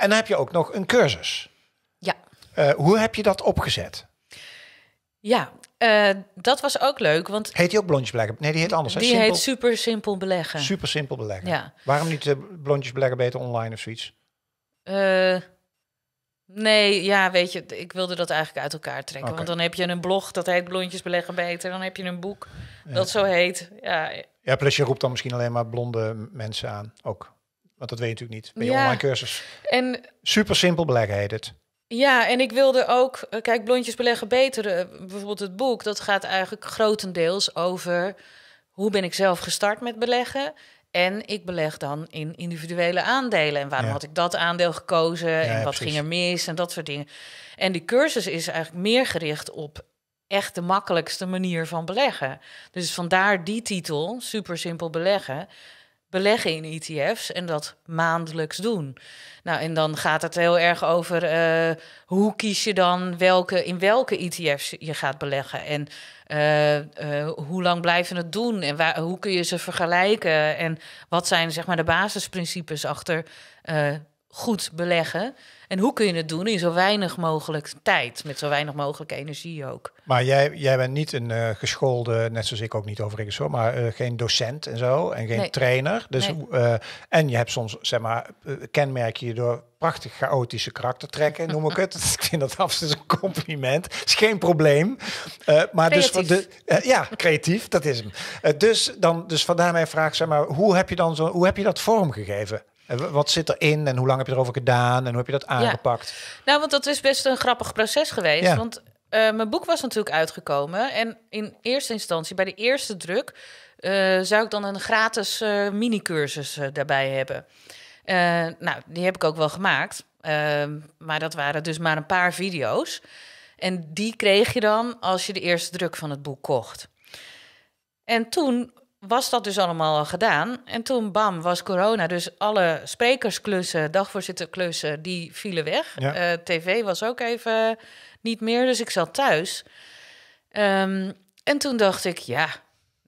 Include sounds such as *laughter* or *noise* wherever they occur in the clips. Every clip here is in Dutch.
En dan heb je ook nog een cursus. Ja. Eh, hoe heb je dat opgezet? Ja, eh, dat was ook leuk. Want heet die ook blondjes beleggen? Nee, die heet anders. Die heet super simpel beleggen. Super simpel beleggen. Ja. Waarom niet uh, eh, blondjes beleggen beter online of zoiets? nee, ja, weet je, ik wilde dat eigenlijk uit elkaar trekken. Want dan heb je een blog dat heet blondjes beleggen beter. Dan heb je een boek dat zo heet. Ja. ja, plus je roept dan misschien alleen maar blonde mensen aan ook. Want dat weet je natuurlijk niet Ben je online cursus. En super simpel beleggen heet het. Ja, en ik wilde ook, eh, kijk, Blondjes beleggen beter, eh, bijvoorbeeld het boek, dat gaat eigenlijk grotendeels over hoe ben ik zelf gestart met beleggen. En ik beleg dan in individuele aandelen. En waarom had ik dat aandeel gekozen? en wat ging er mis? En dat soort dingen. En die cursus is eigenlijk meer gericht op echt de makkelijkste manier van beleggen. Dus vandaar die titel, super simpel beleggen beleggen in ETF's en dat maandelijks doen. Nou, en dan gaat het heel erg over eh, hoe kies je dan welke, in welke ETF's je gaat beleggen. En eh, eh, hoe lang blijven het doen en waar, hoe kun je ze vergelijken? En wat zijn zeg maar, de basisprincipes achter goed beleggen? En hoe kun je het doen in zo weinig mogelijk tijd, met zo weinig mogelijk energie ook? Maar jij, jij bent niet een uh, geschoolde, net zoals ik ook niet overigens hoor, maar eh, geen docent en zo en geen trainer. Dus, eh, en je hebt soms, zeg maar, kenmerk je door prachtig chaotische karaktertrekken, noem ik het. *laughs* ik vind dat toe een compliment. Is geen probleem. maar dus ja, creatief, dat is hem. dus, dan, dus vandaar mijn vraag, zeg maar, hoe heb je, dan zo, hoe heb je dat vormgegeven? Wat zit erin en hoe lang heb je erover gedaan en hoe heb je dat aangepakt? Nou, want dat is best een grappig proces geweest. Want eh, mijn boek was natuurlijk uitgekomen. En in eerste instantie, bij de eerste druk, eh, zou ik dan een gratis uh, mini-cursus daarbij hebben. nou, die heb ik ook wel gemaakt. Ehm, maar dat waren dus maar een paar video's. En die kreeg je dan als je de eerste druk van het boek kocht. En toen was dat dus allemaal al gedaan. En toen, bam, was corona. Dus alle sprekersklussen, dagvoorzitterklussen, die vielen weg. Eh, TV was ook even niet meer, dus ik zat thuis. Ehm, en toen dacht ik, ja,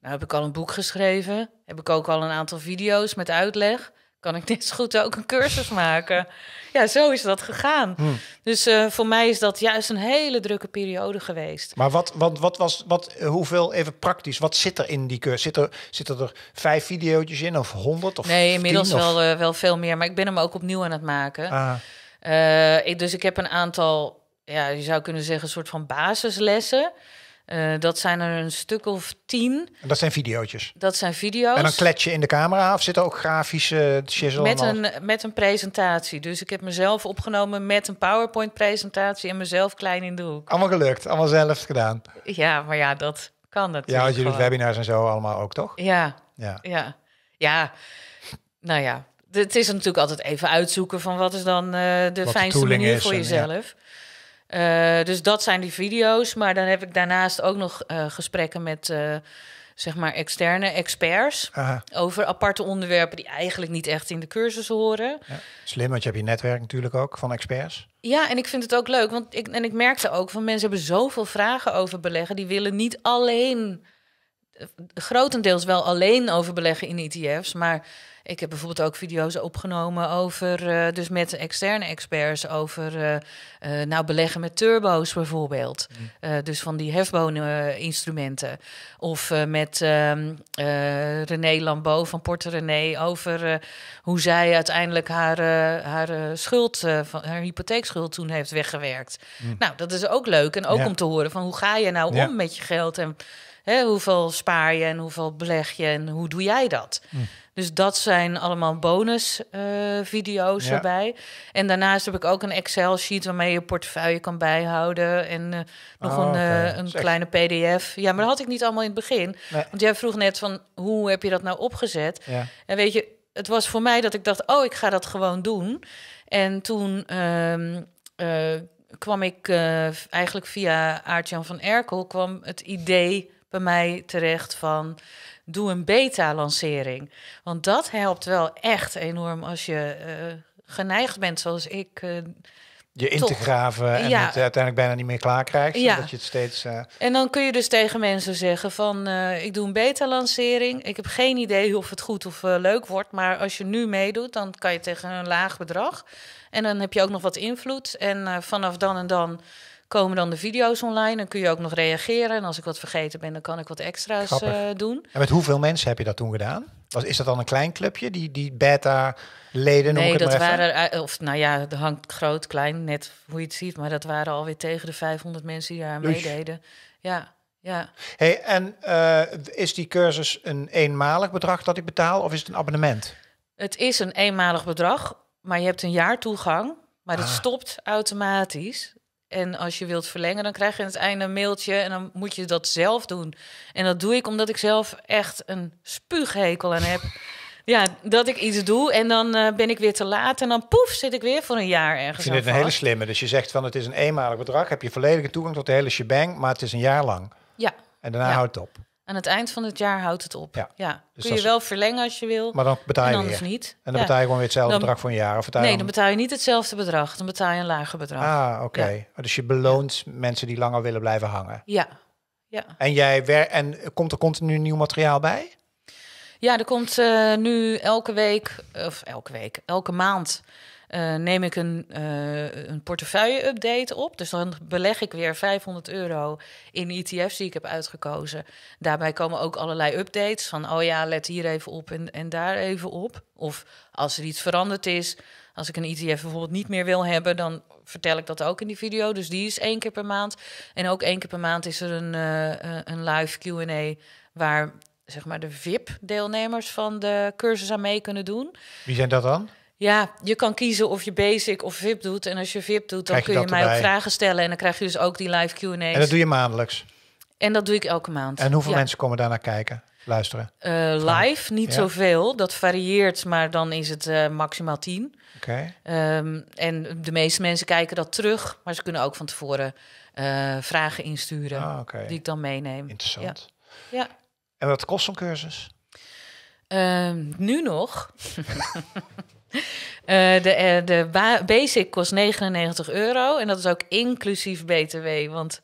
nou heb ik al een boek geschreven. Heb ik ook al een aantal video's met uitleg kan ik net zo goed ook een cursus maken. Ja, zo is dat gegaan. Hm. Dus eh, voor mij is dat juist een hele drukke periode geweest. Maar wat, wat, wat was, wat, eh, hoeveel, even praktisch, wat zit er in die cursus? Zitten er, zit er vijf video's in of honderd? Of nee, inmiddels wel, eh, wel veel meer. Maar ik ben hem ook opnieuw aan het maken. Ah. ik, dus ik heb een aantal, ja, je zou kunnen zeggen, een soort van basislessen. Eh, dat zijn er een stuk of tien. Dat zijn video's. Dat zijn video's. En dan klets je in de camera of zit er ook grafische uh, Met een, met een presentatie. Dus ik heb mezelf opgenomen met een PowerPoint presentatie en mezelf klein in de hoek. Allemaal gelukt, allemaal zelf gedaan. Ja, maar ja, dat kan dat. Ja, als jullie webinars en zo allemaal ook, toch? Ja, ja, ja. ja. nou ja, het is natuurlijk altijd even uitzoeken van wat is dan eh, de fijnste manier voor jezelf. Eh, dus dat zijn die video's. Maar dan heb ik daarnaast ook nog eh, gesprekken met eh, zeg maar externe experts over aparte onderwerpen die eigenlijk niet echt in de cursus horen. Ja. Slim, want je hebt je netwerk natuurlijk ook van experts. Ja, en ik vind het ook leuk, want ik, en ik merkte ook van mensen hebben zoveel vragen over beleggen. Die willen niet alleen grotendeels wel alleen over beleggen in ETF's. Maar ik heb bijvoorbeeld ook video's opgenomen over, eh, dus met externe experts, over eh, eh, nou beleggen met turbo's bijvoorbeeld. Hm. dus van die instrumenten, Of met ehm, René Lambeau van Porte René over hoe zij uiteindelijk haar, haar schuld, van, haar hypotheekschuld toen heeft weggewerkt. Hm. Nou, dat is ook leuk. En ook om te horen van hoe ga je nou om met je geld en hoeveel spaar je en hoeveel beleg je en hoe doe jij dat? Hm. Dus dat zijn allemaal bonusvideo's eh, uh, erbij. En daarnaast heb ik ook een Excel-sheet waarmee je portefeuille kan bijhouden. En eh, nog oh, een, eh, een kleine PDF. Ja, maar dat had ik niet allemaal in het begin. Want jij vroeg net van hoe heb je dat nou opgezet? En weet je, het was voor mij dat ik dacht, oh, ik ga dat gewoon doen. En toen. Ehm, kwam ik eh, eigenlijk via Aartjan van Erkel kwam het idee bij mij terecht van doe een beta-lancering. Want dat helpt wel echt enorm als je eh, geneigd bent, zoals ik, eh, je in te graven en het uiteindelijk bijna niet meer klaar krijgt. je het steeds. Eh, en dan kun je dus tegen mensen zeggen van eh, ik doe een beta-lancering. Ik heb geen idee of het goed of eh, leuk wordt. Maar als je nu meedoet, dan kan je tegen een laag bedrag. En dan heb je ook nog wat invloed. En vanaf dan en dan komen dan de video's online. Dan kun je ook nog reageren. En als ik wat vergeten ben, dan kan ik wat extra's doen. En met hoeveel mensen heb je dat toen gedaan? Was, is dat dan een klein clubje, die, die beta-leden? Nee, dat waren, eh, of nou ja, het hangt groot, klein, net hoe je het ziet. Maar dat waren alweer tegen de 500 mensen die daar meededen. Ja, ja. Hey, en eh, is die cursus een eenmalig bedrag dat ik betaal of is het een abonnement? Het is een eenmalig bedrag, maar je hebt een jaar toegang. Maar het ah. stopt automatisch. En als je wilt verlengen, dan krijg je aan het einde een mailtje en dan moet je dat zelf doen. En dat doe ik omdat ik zelf echt een spuughekel aan heb. *laughs* Ja, dat ik iets doe en dan eh, ben ik weer te laat en dan poef zit ik weer voor een jaar ergens. Ik vind het een hele slimme. Dus je zegt van het is een eenmalig bedrag, heb je volledige toegang tot de hele shebang, maar het is een jaar lang. Ja. En daarna houdt het op. Aan het eind van het jaar houdt het op. Ja. ja. Dus Kun je wel verlengen als je wil. Maar dan betaal je en weer. niet. En dan betaal je gewoon weer hetzelfde bedrag voor een jaar. Of nee, dan... dan... betaal je niet hetzelfde bedrag. Dan betaal je een lager bedrag. Ah, oké. Oh, dus je beloont mensen die langer willen blijven hangen. Ja. ja. En, jij wer en komt er continu nieuw materiaal bij? Ja, er komt eh, nu elke week, of elke week, elke maand eh, neem ik een, eh, een portefeuille-update op. Dus dan beleg ik weer 500 euro in ETF's e die ik heb uitgekozen. Daarbij komen ook allerlei updates van, oh ja, let hier even op en, en daar even op. Of als er iets veranderd is, als ik een ETF bijvoorbeeld niet meer wil hebben, dan vertel ik dat ook in die video. Dus die is één keer per maand. En ook één keer per maand is er een, eh, een live QA waar zeg maar de VIP-deelnemers van de cursus aan mee kunnen doen. Wie zijn dat dan? Ja, je kan kiezen of je basic of VIP doet. En als je VIP doet, dan kun je mij ook vragen stellen. En dan krijg je dus ook die live Q&A's. En dat doe je maandelijks? En dat doe ik elke maand. En hoeveel mensen komen daarnaar kijken, luisteren? Eh, live niet zoveel. Dat varieert, maar dan is het eh, maximaal tien. Oké. Ehm, en de meeste mensen kijken dat terug. Maar ze kunnen ook van tevoren eh, vragen insturen. Ah, die ik dan meeneem. Interessant. Ja. ja. En wat kost zo'n cursus? Ehm, nu nog. *laughs* Eh, de eh, de basic kost 99 euro en dat is ook inclusief BTW. Want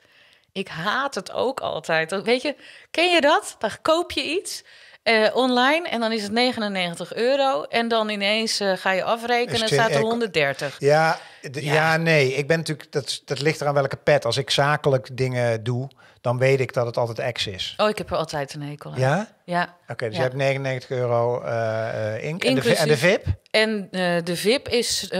ik haat het ook altijd. Weet je, ken je dat? Dan koop je iets. Eh, online en dan is het 99 euro. En dan ineens eh, ga je afrekenen en staat er 130. Ja, ja, nee. Ik ben natuurlijk, dat, dat ligt eraan welke pet. Als ik zakelijk dingen doe, dan weet ik dat het altijd X is. Oh, ik heb er altijd een hekel aan. Ja? Ja. Oké, dus je hebt 99 euro uh, eh, ink. En de, en de, VIP? En de VIP is 2,79.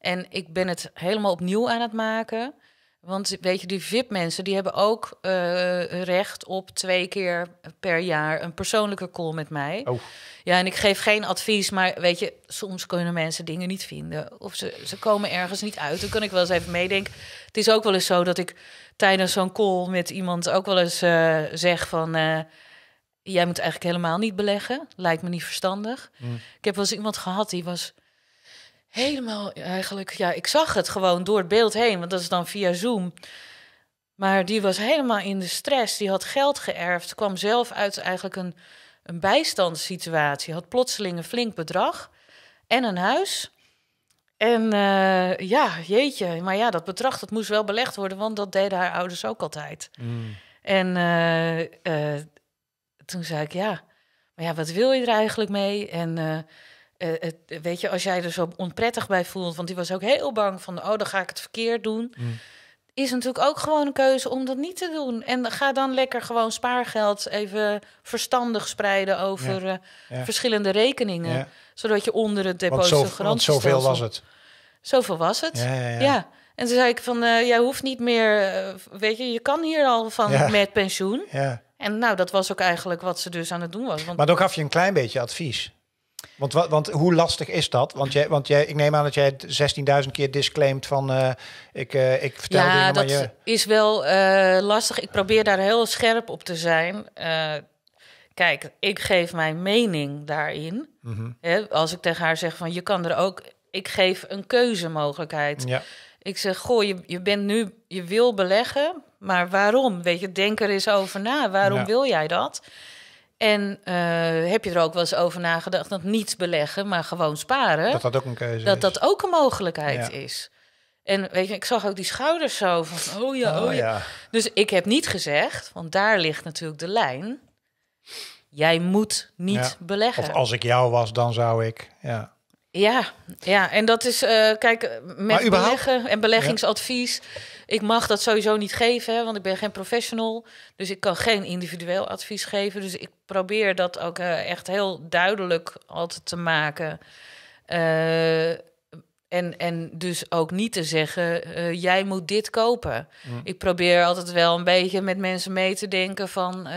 En ik ben het helemaal opnieuw aan het maken. Want weet je, die VIP-mensen die hebben ook eh, recht op twee keer per jaar een persoonlijke call met mij. Oh. Ja, en ik geef geen advies, maar weet je, soms kunnen mensen dingen niet vinden. Of ze, ze komen ergens niet uit. Dan kan ik wel eens even meedenken. Het is ook wel eens zo dat ik tijdens zo'n call met iemand ook wel eens eh, zeg van. Eh, jij moet eigenlijk helemaal niet beleggen. Lijkt me niet verstandig. Mm. Ik heb wel eens iemand gehad die was Helemaal eh, eigenlijk, ja, ik zag het gewoon door het beeld heen, want dat is dan via Zoom. Maar die was helemaal in de stress, die had geld geërfd, kwam zelf uit eigenlijk een, een bijstandssituatie, had plotseling een flink bedrag en een huis. En eh, ja, jeetje, maar ja, dat bedrag dat moest wel belegd worden, want dat deden haar ouders ook altijd. Mm. En eh, toen zei ik, ja, maar ja, wat wil je er eigenlijk mee? En eh, het, weet je, als jij er zo onprettig bij voelt, want die was ook heel bang van, oh, dan ga ik het verkeerd doen. Mm. Is natuurlijk ook gewoon een keuze om dat niet te doen. En ga dan lekker gewoon spaargeld even verstandig spreiden over eh, verschillende rekeningen. Zodat je onder het depot zo, Want zoveel was het. Zoveel was het. ja. En toen zei ik van, uh, jij hoeft niet meer, weet je, je kan hier al van met pensioen. Ja. En nou, dat was ook eigenlijk wat ze dus aan het doen was. Want maar dan gaf je een klein beetje advies. Want, want hoe lastig is dat? Want, jij, want jij, ik neem aan dat jij 16.000 keer disclaimt van eh, ik, uh, ik vertel dingen, maar je... dat is wel eh, lastig. Ik probeer daar heel scherp op te zijn. kijk, ik geef mijn mening daarin. Mhm. als ik tegen haar zeg van je kan er ook... Ik geef een keuzemogelijkheid. Ja. Ik zeg, goh, je, je bent nu... Je wil beleggen, maar waarom? Weet je, denk er eens over na. Waarom wil jij dat? En eh, heb je er ook wel eens over nagedacht dat niet beleggen, maar gewoon sparen? Dat dat ook een keuze dat is. Dat dat ook een mogelijkheid is. En weet je, ik zag ook die schouders zo van, oh ja, oh, oh ja. Dus ik heb niet gezegd, want daar ligt natuurlijk de lijn. Jij moet niet beleggen. Of als ik jou was, dan zou ik, ja. Ja, ja. en dat is, eh, kijk, met beleggen en beleggingsadvies... Ik mag dat sowieso niet geven, want ik ben geen professional. Dus ik kan geen individueel advies geven. Dus ik probeer dat ook eh, echt heel duidelijk altijd te maken. Eh, en, en dus ook niet te zeggen, eh, jij moet dit kopen. Ik probeer altijd wel een beetje met mensen mee te denken van...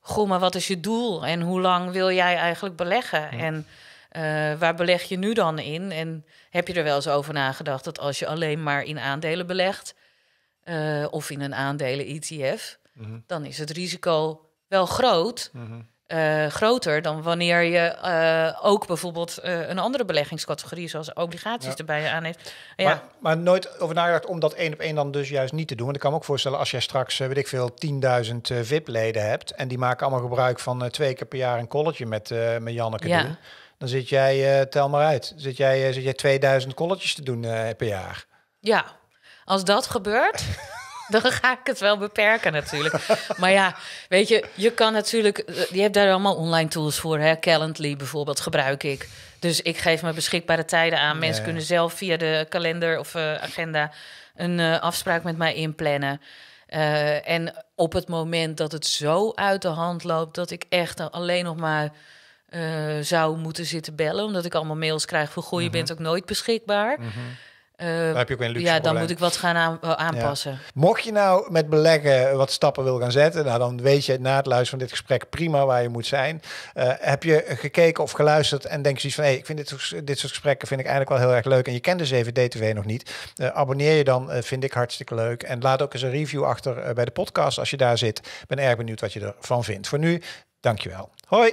goh, maar wat is je doel? En hoe lang wil jij eigenlijk beleggen? En... Eh, waar beleg je nu dan in? En heb je er wel eens over nagedacht dat als je alleen maar in aandelen belegt eh, of in een aandelen-ETF, mhm. dan is het risico wel groot. Mhm. Eh, groter dan wanneer je ook bijvoorbeeld een andere beleggingscategorie zoals obligaties erbij aan heeft. Ja. Maar, maar, nooit over nagedacht om dat één op één dan dus juist niet te doen. Want ik kan me ook voorstellen als jij straks, weet ik veel, 10.000 VIP-leden hebt en die maken allemaal gebruik van twee keer per jaar een colletje met, met Janneke ja. Dan zit jij, eh, tel maar uit, zit jij, eh, zit jij 2000 kolletjes te doen eh, per jaar. Ja, als dat gebeurt, *laughs* dan ga ik het wel beperken natuurlijk. maar ja, weet je, je kan natuurlijk... Je hebt daar allemaal online tools voor. Hè? Calendly bijvoorbeeld gebruik ik. Dus ik geef me beschikbare tijden aan. Mensen kunnen zelf via de kalender of agenda... een afspraak met mij inplannen. en op het moment dat het zo uit de hand loopt... dat ik echt alleen nog maar eh, zou moeten zitten bellen. Omdat ik allemaal mails krijg van... goeie je mhm. bent ook nooit beschikbaar. Mhm. Eh, heb je ook een ja, dan moet ik wat gaan aanpassen. Mocht je nou met beleggen wat stappen wil gaan zetten, nou, dan weet je na het luisteren van dit gesprek prima waar je moet zijn. Eh, heb je gekeken of geluisterd en denk je zoiets van, hey, ik vind dit, dit soort gesprekken vind ik eigenlijk wel heel erg leuk en je kent de dus 7D-TV nog niet. abonneer je dan, vind ik hartstikke leuk. En laat ook eens een review achter bij de podcast als je daar zit. ben erg benieuwd wat je ervan vindt. Voor nu, dankjewel. Hoi!